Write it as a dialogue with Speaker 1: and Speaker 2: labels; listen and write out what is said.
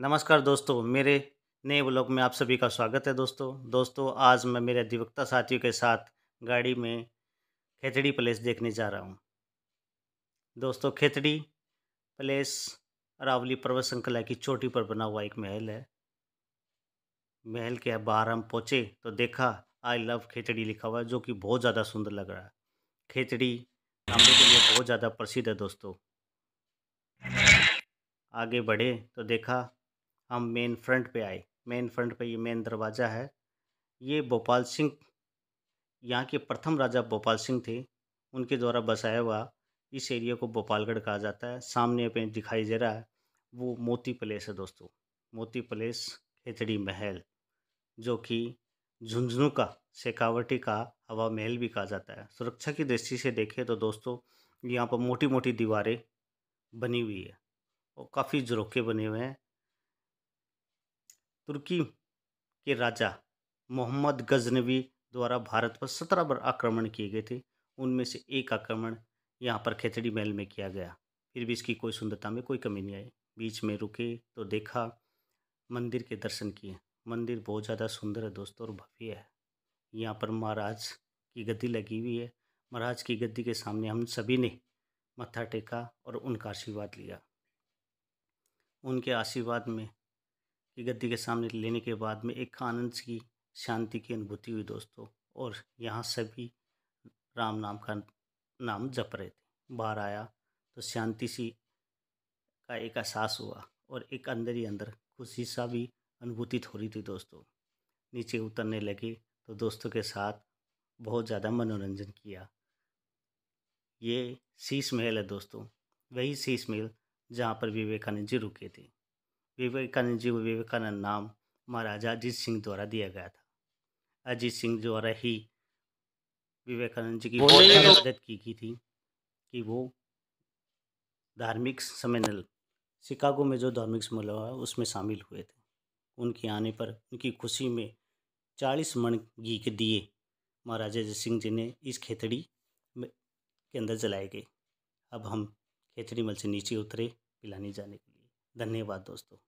Speaker 1: नमस्कार दोस्तों मेरे नए ब्लॉग में आप सभी का स्वागत है दोस्तों दोस्तों आज मैं मेरे अधिवक्ता साथियों के साथ गाड़ी में खेतड़ी प्लेस देखने जा रहा हूँ दोस्तों खेतड़ी प्लेस अरावली पर्वत श्रृंखला की चोटी पर बना हुआ एक महल है महल के बाहर हम पहुँचे तो देखा आई लव खेतड़ी लिखा हुआ है जो कि बहुत ज़्यादा सुंदर लग रहा है खेतड़ी लोग के लिए बहुत ज़्यादा प्रसिद्ध है दोस्तों आगे बढ़े तो देखा हम मेन फ्रंट पे आए मेन फ्रंट पे ये मेन दरवाज़ा है ये भोपाल सिंह यहाँ के प्रथम राजा भोपाल सिंह थे उनके द्वारा बसाया हुआ इस एरिया को भोपालगढ़ कहा जाता है सामने पे दिखाई दे रहा है वो मोती पैलेस है दोस्तों मोती पैलेस खेतड़ी महल जो कि झुंझुनू का सेकावटी का हवा महल भी कहा जाता है सुरक्षा की दृष्टि से देखें तो दोस्तों यहाँ पर मोटी मोटी दीवारें बनी हुई है और काफ़ी झरोके बने हुए हैं तुर्की के राजा मोहम्मद गजनवी द्वारा भारत पर सत्रह बार आक्रमण किए गए थे उनमें से एक आक्रमण यहाँ पर खेतड़ी महल में किया गया फिर भी इसकी कोई सुंदरता में कोई कमी नहीं आई बीच में रुके तो देखा मंदिर के दर्शन किए मंदिर बहुत ज़्यादा सुंदर है दोस्तों और भव्य है यहाँ पर महाराज की गद्दी लगी हुई है महाराज की गद्दी के सामने हम सभी ने मत्था टेका और उनका आशीर्वाद लिया उनके आशीर्वाद में की गद्दी के सामने लेने के बाद में एक आनंद की शांति की अनुभूति हुई दोस्तों और यहाँ सभी राम नाम का नाम जप रहे थे बाहर आया तो शांति सी का एक एहसास हुआ और एक अंदर ही अंदर खुशी सा भी अनुभूति हो रही थी दोस्तों नीचे उतरने लगे तो दोस्तों के साथ बहुत ज़्यादा मनोरंजन किया ये शीश महल है दोस्तों वही शीश महल जहाँ पर विवेकानंद जी रुके थे विवेकानंद जी को विवेकानंद नाम महाराजा अजीत सिंह द्वारा दिया गया था अजीत सिंह द्वारा ही विवेकानंद जी की तो- मदद की गई थी कि वो धार्मिक सम्मेलन शिकागो में जो धार्मिक सम्मेलन हुआ उसमें शामिल हुए थे उनके आने पर उनकी खुशी में चालीस मण घी के दिए महाराजा अजीत सिंह जी ने इस खेतड़ी के अंदर जलाए गए अब हम खेतड़ी मल से नीचे उतरे पिलाने जाने के लिए धन्यवाद दोस्तों